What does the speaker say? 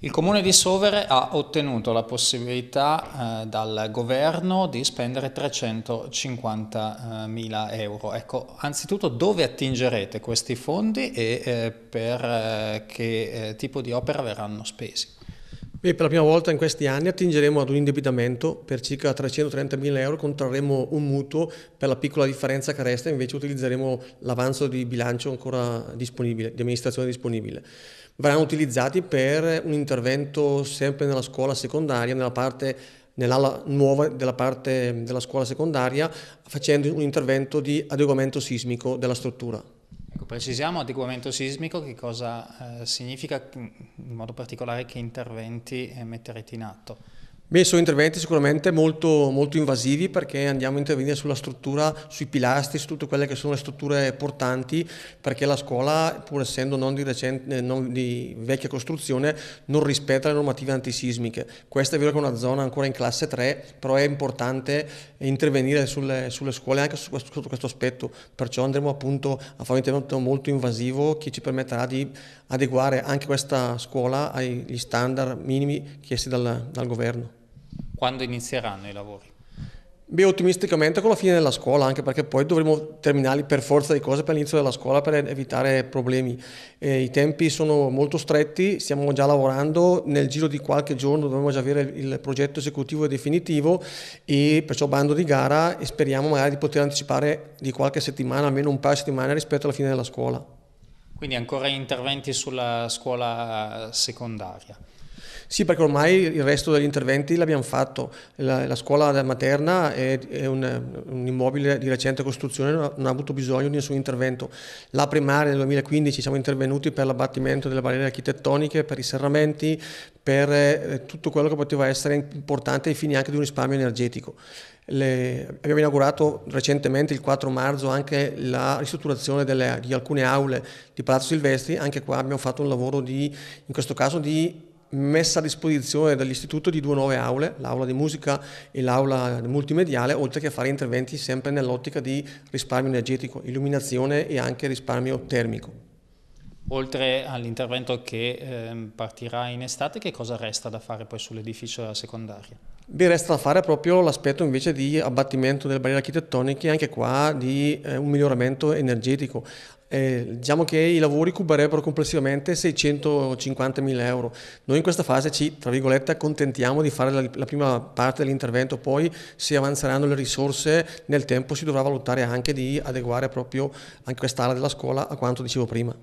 Il comune di Sovere ha ottenuto la possibilità eh, dal governo di spendere 350 mila euro. Ecco, anzitutto dove attingerete questi fondi e eh, per eh, che eh, tipo di opera verranno spesi? Beh, per la prima volta in questi anni attingeremo ad un indebitamento per circa 330.000 euro, contrarremo un mutuo per la piccola differenza che resta, invece utilizzeremo l'avanzo di bilancio ancora disponibile, di amministrazione disponibile. Verranno utilizzati per un intervento sempre nella scuola secondaria, nella parte nell'ala nuova della parte della scuola secondaria, facendo un intervento di adeguamento sismico della struttura precisiamo adeguamento sismico che cosa eh, significa in modo particolare che interventi eh, metterete in atto. Beh, sono interventi sicuramente molto, molto, invasivi perché andiamo a intervenire sulla struttura, sui pilastri, su tutte quelle che sono le strutture portanti, perché la scuola, pur essendo non di, recente, eh, non di vecchia costruzione, non rispetta le normative antisismiche. Questa è vero che è una zona ancora in classe 3, però è importante intervenire sulle, sulle scuole anche su questo, questo, aspetto, perciò andremo appunto a fare un intervento molto invasivo che ci permetterà di adeguare anche questa scuola agli standard minimi chiesti dal, dal governo. Quando inizieranno i lavori? Beh, ottimisticamente con la fine della scuola, anche perché poi dovremo terminarli per forza di cose per l'inizio della scuola per evitare problemi. Eh, I tempi sono molto stretti, stiamo già lavorando, nel giro di qualche giorno dovremo già avere il progetto esecutivo e definitivo e perciò bando di gara e speriamo magari di poter anticipare di qualche settimana, almeno un paio di settimane rispetto alla fine della scuola. Quindi ancora interventi sulla scuola secondaria. Sì, perché ormai il resto degli interventi l'abbiamo fatto. La, la scuola materna è, è un, un, immobile di recente costruzione, non ha, avuto bisogno di nessun intervento. La primaria del 2015 siamo intervenuti per l'abbattimento delle barriere architettoniche, per i serramenti, per eh, tutto quello che poteva essere importante ai fini anche di un risparmio energetico. Le, abbiamo inaugurato recentemente il 4 marzo anche la ristrutturazione delle, di alcune aule di Palazzo Silvestri, anche qua abbiamo fatto un lavoro di, in questo caso di messa a disposizione dall'istituto di due nuove aule, l'aula di musica e l'aula multimediale, oltre che a fare interventi sempre nell'ottica di risparmio energetico, illuminazione e anche risparmio termico. Oltre all'intervento che ehm, partirà in estate, che cosa resta da fare poi sull'edificio della secondaria? Beh, resta da fare proprio l'aspetto invece di abbattimento delle barriere architettoniche, anche qua di eh, un miglioramento energetico eh, diciamo che i lavori cuberebbero complessivamente 650.000 euro. Noi in questa fase ci, tra virgolette, accontentiamo di fare la, la, prima parte dell'intervento, poi se avanzeranno le risorse nel tempo si dovrà valutare anche di adeguare proprio anche quest'ala della scuola a quanto dicevo prima.